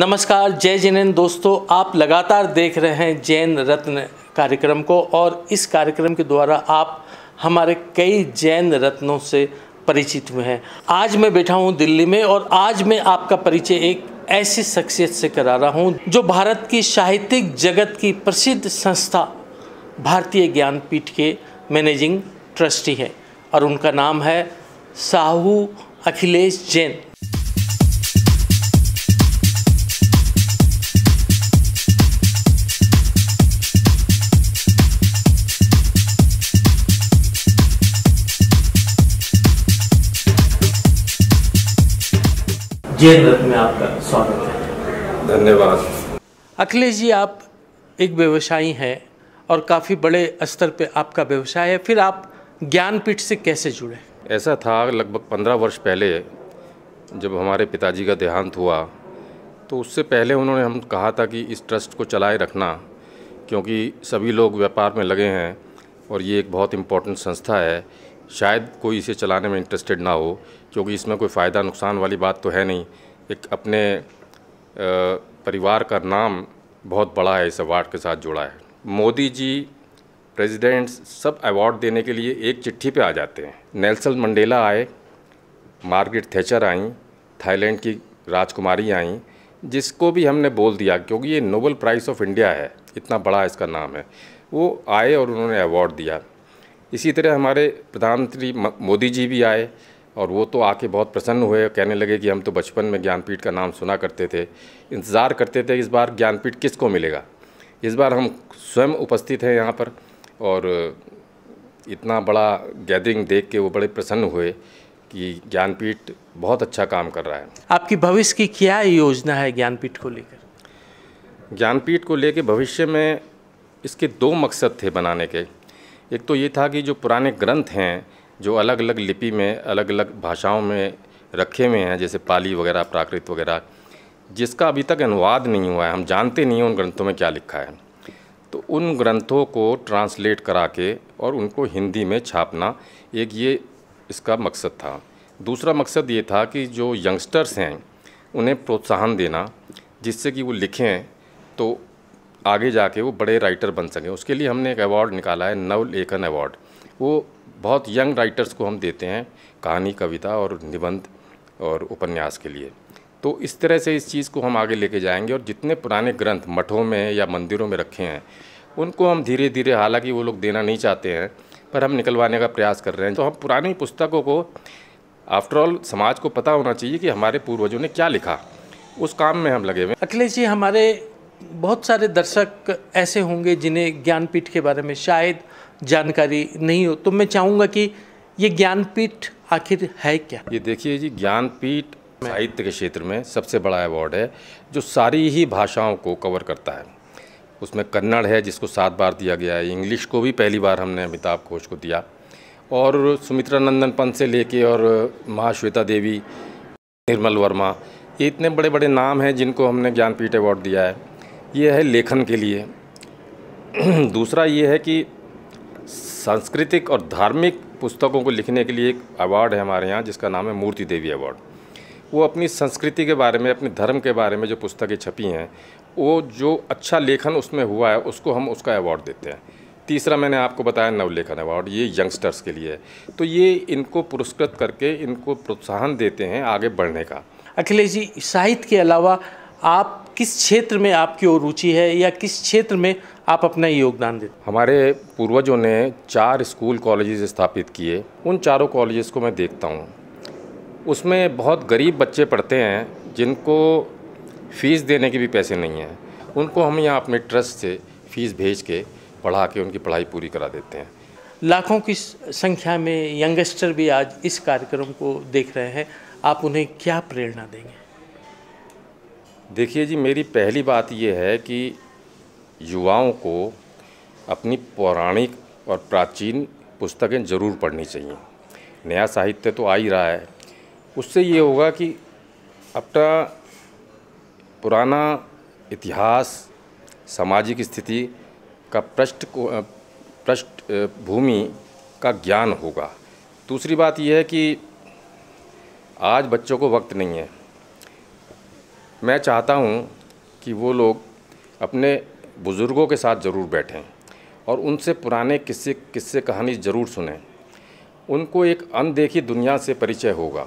नमस्कार जय जिनेन दोस्तों आप लगातार देख रहे हैं जैन रत्न कार्यक्रम को और इस कार्यक्रम के द्वारा आप हमारे कई जैन रत्नों से परिचित हुए हैं आज मैं बैठा हूँ दिल्ली में और आज मैं आपका परिचय एक ऐसी शख्सियत से करा रहा हूँ जो भारत की साहित्यिक जगत की प्रसिद्ध संस्था भारतीय ज्ञानपीठ के मैनेजिंग ट्रस्टी है और उनका नाम है साहू अखिलेश जैन जैन रथ में आपका स्वागत है धन्यवाद अखिलेश जी आप एक व्यवसायी हैं और काफ़ी बड़े स्तर पे आपका व्यवसाय है फिर आप ज्ञानपीठ से कैसे जुड़े ऐसा था लगभग पंद्रह वर्ष पहले जब हमारे पिताजी का देहांत हुआ तो उससे पहले उन्होंने हम कहा था कि इस ट्रस्ट को चलाए रखना क्योंकि सभी लोग व्यापार में लगे हैं और ये एक बहुत इम्पोर्टेंट संस्था है शायद कोई इसे चलाने में इंटरेस्टेड ना हो क्योंकि इसमें कोई फ़ायदा नुकसान वाली बात तो है नहीं एक अपने परिवार का नाम बहुत बड़ा है इस अवार्ड के साथ जुड़ा है मोदी जी प्रेसिडेंट्स सब अवार्ड देने के लिए एक चिट्ठी पे आ जाते हैं नेल्सन मंडेला आए मार्गरेट थेचर आईं थाईलैंड की राजकुमारी आईं जिसको भी हमने बोल दिया क्योंकि ये नोबल प्राइज़ ऑफ इंडिया है इतना बड़ा इसका नाम है वो आए और उन्होंने अवार्ड दिया इसी तरह हमारे प्रधानमंत्री मोदी जी भी आए और वो तो आके बहुत प्रसन्न हुए कहने लगे कि हम तो बचपन में ज्ञानपीठ का नाम सुना करते थे इंतज़ार करते थे इस बार ज्ञानपीठ किसको मिलेगा इस बार हम स्वयं उपस्थित हैं यहाँ पर और इतना बड़ा गैदरिंग देख के वो बड़े प्रसन्न हुए कि ज्ञानपीठ बहुत अच्छा काम कर रहा है आपकी भविष्य की क्या योजना है ज्ञानपीठ को लेकर ज्ञानपीठ को लेकर भविष्य में इसके दो मकसद थे बनाने के एक तो ये था कि जो पुराने ग्रंथ हैं जो अलग अलग लिपि में अलग अलग भाषाओं में रखे हुए हैं जैसे पाली वगैरह प्राकृत वगैरह जिसका अभी तक अनुवाद नहीं हुआ है हम जानते नहीं हैं उन ग्रंथों में क्या लिखा है तो उन ग्रंथों को ट्रांसलेट करा के और उनको हिंदी में छापना एक ये इसका मकसद था दूसरा मकसद ये था कि जो यंगस्टर्स हैं उन्हें प्रोत्साहन देना जिससे कि वो लिखें तो आगे जाके वो बड़े राइटर बन सकें उसके लिए हमने एक अवार्ड निकाला है नव लेखन अवार्ड वो बहुत यंग राइटर्स को हम देते हैं कहानी कविता और निबंध और उपन्यास के लिए तो इस तरह से इस चीज़ को हम आगे लेके जाएंगे और जितने पुराने ग्रंथ मठों में या मंदिरों में रखे हैं उनको हम धीरे धीरे हालांकि वो लोग देना नहीं चाहते हैं पर हम निकलवाने का प्रयास कर रहे हैं तो हम पुरानी पुस्तकों को आफ्टरऑल समाज को पता होना चाहिए कि हमारे पूर्वजों ने क्या लिखा उस काम में हम लगे हुए अखिलेश जी हमारे बहुत सारे दर्शक ऐसे होंगे जिन्हें ज्ञानपीठ के बारे में शायद जानकारी नहीं हो तो मैं चाहूँगा कि ये ज्ञानपीठ आखिर है क्या ये देखिए जी ज्ञानपीठ साहित्य के क्षेत्र में सबसे बड़ा अवार्ड है जो सारी ही भाषाओं को कवर करता है उसमें कन्नड़ है जिसको सात बार दिया गया है इंग्लिश को भी पहली बार हमने अमिताभ घोष को दिया और सुमित्रा नंदन पंत से लेके और महाश्वेता देवी निर्मल वर्मा ये इतने बड़े बड़े नाम हैं जिनको हमने ज्ञानपीठ अवार्ड दिया है ये है लेखन के लिए दूसरा ये है कि सांस्कृतिक और धार्मिक पुस्तकों को लिखने के लिए एक अवार्ड है हमारे यहाँ जिसका नाम है मूर्ति देवी अवार्ड वो अपनी संस्कृति के बारे में अपने धर्म के बारे में जो पुस्तकें छपी हैं वो जो अच्छा लेखन उसमें हुआ है उसको हम उसका अवार्ड देते हैं तीसरा मैंने आपको बताया नवलेखन अवार्ड ये यंगस्टर्स के लिए है तो ये इनको पुरस्कृत करके इनको प्रोत्साहन देते हैं आगे बढ़ने का अखिलेश जी साहित्य के अलावा आप किस क्षेत्र में आपकी और रुचि है या किस क्षेत्र में आप अपना योगदान देते हमारे पूर्वजों ने चार स्कूल कॉलेजेस स्थापित किए उन चारों कॉलेजेस को मैं देखता हूँ उसमें बहुत गरीब बच्चे पढ़ते हैं जिनको फ़ीस देने के भी पैसे नहीं हैं उनको हम यहाँ अपने ट्रस्ट से फ़ीस भेज के पढ़ा के उनकी पढ़ाई पूरी करा देते हैं लाखों की संख्या में यंगस्टर भी आज इस कार्यक्रम को देख रहे हैं आप उन्हें क्या प्रेरणा देंगे देखिए जी मेरी पहली बात यह है कि युवाओं को अपनी पौराणिक और प्राचीन पुस्तकें ज़रूर पढ़नी चाहिए नया साहित्य तो आ ही रहा है उससे ये होगा कि अपना पुराना इतिहास सामाजिक स्थिति का पृष्ठ पृष्ठ भूमि का ज्ञान होगा दूसरी बात यह है कि आज बच्चों को वक्त नहीं है मैं चाहता हूँ कि वो लोग अपने बुज़ुर्गों के साथ ज़रूर बैठें और उनसे पुराने किस्से किस्से कहानी ज़रूर सुने उनको एक अनदेखी दुनिया से परिचय होगा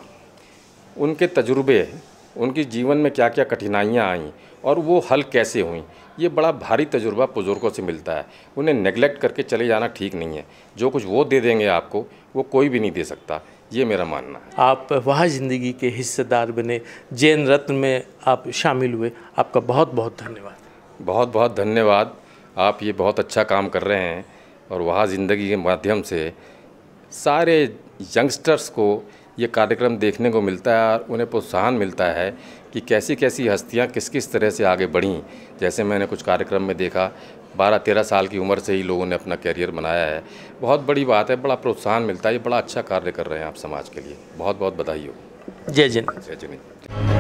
उनके तजुर्बे उनकी जीवन में क्या क्या कठिनाइयाँ आईं और वो हल कैसे हुई ये बड़ा भारी तजुर्बा बुज़ुर्गों से मिलता है उन्हें नेगलेक्ट करके चले जाना ठीक नहीं है जो कुछ वो दे देंगे आपको वो कोई भी नहीं दे सकता ये मेरा मानना है आप वहाँ ज़िंदगी के हिस्सेदार बने जैन रत्न में आप शामिल हुए आपका बहुत बहुत धन्यवाद बहुत बहुत धन्यवाद आप ये बहुत अच्छा काम कर रहे हैं और वहाँ ज़िंदगी के माध्यम से सारे यंगस्टर्स को ये कार्यक्रम देखने को मिलता है और उन्हें प्रोत्साहन मिलता है कि कैसी कैसी हस्तियाँ किस किस तरह से आगे बढ़ीं जैसे मैंने कुछ कार्यक्रम में देखा बारह तेरह साल की उम्र से ही लोगों ने अपना कैरियर बनाया है बहुत बड़ी बात है बड़ा प्रोत्साहन मिलता है ये बड़ा अच्छा कार्य कर रहे हैं आप समाज के लिए बहुत बहुत बधाई हो जय जिन जय जिन